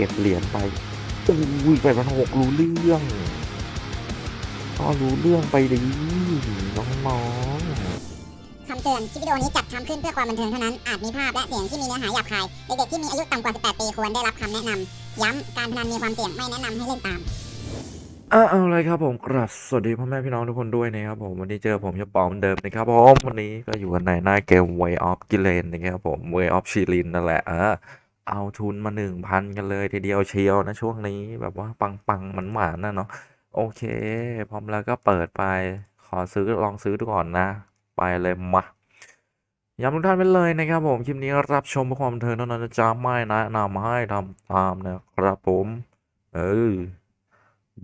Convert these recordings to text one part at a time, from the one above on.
ก็บเหรียญไปอ้ยไปมันหกรู้เรื่องก็รู้เรื่องไปดิน้องมงคำเตือนคลิปวิดีโอนี้จัดทำขึ้นเพื่อความบันเทิงเท่านั้น อาจมีภาพและเสียงที่มีเนื้อหาหยาบคาย เด็กๆที่มีอายุต่ำกว่า18ปีควรได้รับคำแนะนำย้ำการพนันมีความเสี่ยงไม่แนะนำให้เล่นตามอ่าเอาเลยครับผมกราบสวัสดีพ่อแม่พี่น้องทุกคนด้วยนะครับผม วันนี้เจอผมะปอมเดิมนะครับผมวันนี้ก็อยู่กันในหน้าเกม Way of g i l l e n นะครับผม Way of c h i l i n นั่นแหละอ่าเอา ทุนมาหนึ่งพันกันเลย ทีเดียวเชียวนะ ช่วงนี้แบบว่าปังปังหมันหวานนะเนาะโอเค พร้อมแล้วก็เปิดไปขอซื้อลองซื้อดูก่อนนะ ไปเลย มาย้ำทุกท่านไปเลย นะ ครับ ผม คลิป นี้รับชมเพื่อความเทินเท่านั้นจะไม่นะนำให้ทำตามนะครับผม เออ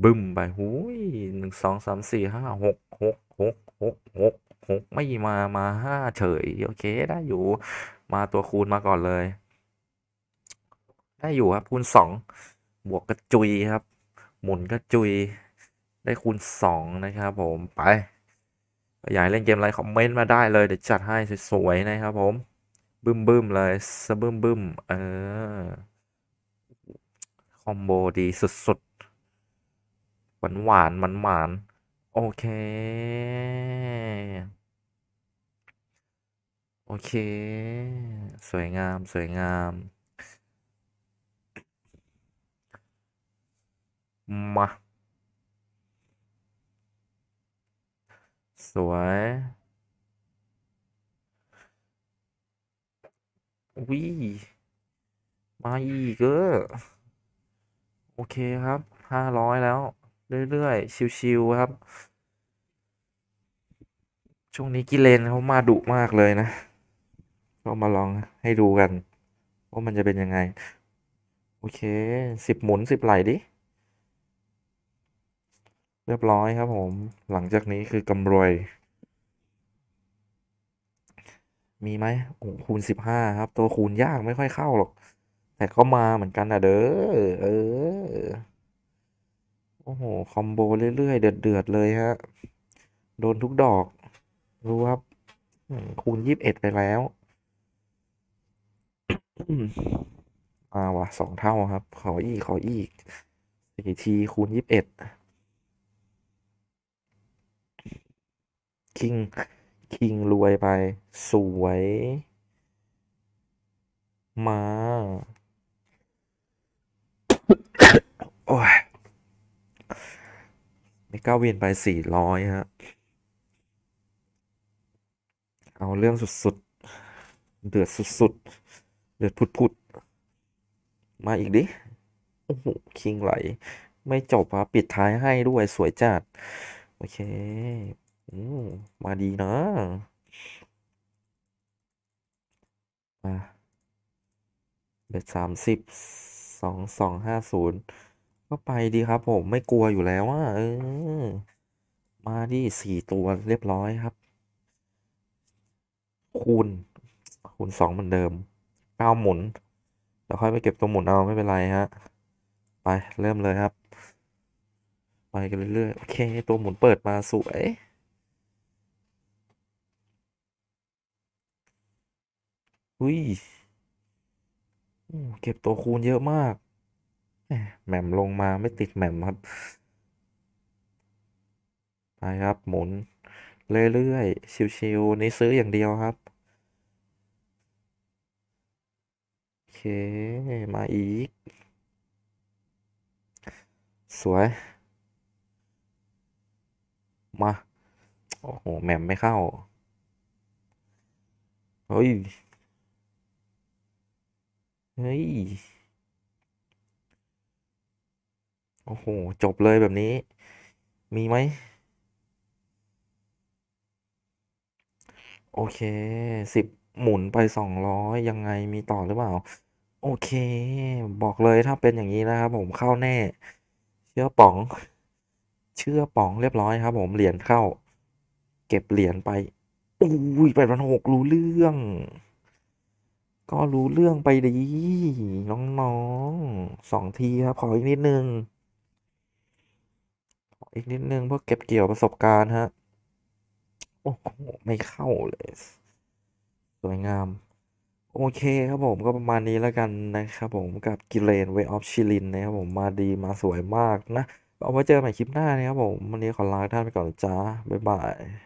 บึ้ม ไปหูยหนึ่งสองสามสี่ห้าหกหกหกหกหกหกไม่มามาห้าเฉยโอเค ได้อยู่มาตัวคูณมาก่อนเลยได้อยู่ครับคูณสองบวกกระจุยครับ หมุนกระจุยได้คูณสองนะครับ ผมไปอยากเล่นเกมอะไรคอมเมนต์มาได้เลย เดี๋ยว จัดให้สวยๆนะครับผมบึ้มๆเลยสะบึ้มบึ้มเออคอมโบดีสุดๆหวานหวามันหวานโอเคโอเค สวยงามสวยงามมา สวยวิมาอีกเออโอเคครับห้าร้อยแล้ว เรื่อย ๆ ชิวๆครับ ช่วงนี้ กิเลนเขามาดุมากเลยนะ ก็มาลองให้ดูกัน ว่า มันจะเป็น ยัง ไง โอเค สิบหมุนสิบไหล ดิเรียบร้อยครับผม หลังจากนี้คือกำรวย มีไหมโอ้คูณสิบห้าครับ ตัวคูณยากไม่ค่อยเข้าหรอก แต่ก็มาเหมือนกันนะเด้อ เออ โอ้โห คอมโบเรื่อย ๆ เดือด ๆ เลยฮะ โดนทุกดอก รู้ครับ คูณยี่สิบเอ็ดไปแล้วอ่าวะสองเท่าครับ ขออีก ขออีกสี่ที คูณยี่สิบเอ็ดคิง คิงรวย ไป สวย มา โอ้ย ไม่ก้าเวียนไปสี่ร้อยฮะ เอา เรื่องสุดๆ เดือดสุดๆ เดือดพุดๆ มา อีก ดิโอ้โหคิงไหล ไม่ จบอ่ะปิดท้ายให้ด้วยสวยจัดโอเคมาดี นะมาเบ็สามสิบสองสองห้าศูนย์ ก็ไปดีครับผมไม่กลัวอยู่แล้วว่า เออ มาดีสี่ตัวเรียบร้อยครับ คูณ คูณสองเหมือนเดิม เก้าหมุนเล้วค่อยไปเก็บตัวหมุนเอาไม่เป็นไรฮะ ไปเริ่มเลยครับ ไปกันเรื่อยๆโอเค ตัวหมุนเปิดมาสวยอุ้ยเก็บตัวคูณเยอะมาก แหม่มลงมาไม่ติดแหม่มครับ ไป ครับหมุน เรื่อยๆชิวๆนี่ซื้ออย่างเดียวครับ โอเคมาอีก สวย มา โอ้โหแหม่มไม่เข้า เฮ้ยเฮ้ย โอ้โห จบเลยแบบนี้ มีไหม โอเค สิบหมุนไปสองร้อยยังไงมีต่อหรือเปล่า โอเค บอกเลยถ้าเป็นอย่างนี้นะครับผมเข้าแน่ เชื่อป๋อง เชื่อป๋องเรียบร้อยครับผมเหรียญเข้า เก็บเหรียญไปอุ้ยแปดพันหกรู้เรื่องก็รู้เรื่องไปดี น้องๆสองทีครับ ขออีกนิดนึงขออีกนิดนึงเพื่อเก็บเกี่ยวประสบการณ์ฮะโอ้โห ไม่เข้าเลย สวยงาม โอเคครับผมก็ประมาณนี้แล้วกันนะครับผมกับกิเลนเวออฟชิลินนะครับผมมาดีมาสวยมากนะ เอาไว้เจอใหม่คลิปหน้านะครับผมวันนี้ขอลาท่านไปก่อนจ้าบ๊ายบาย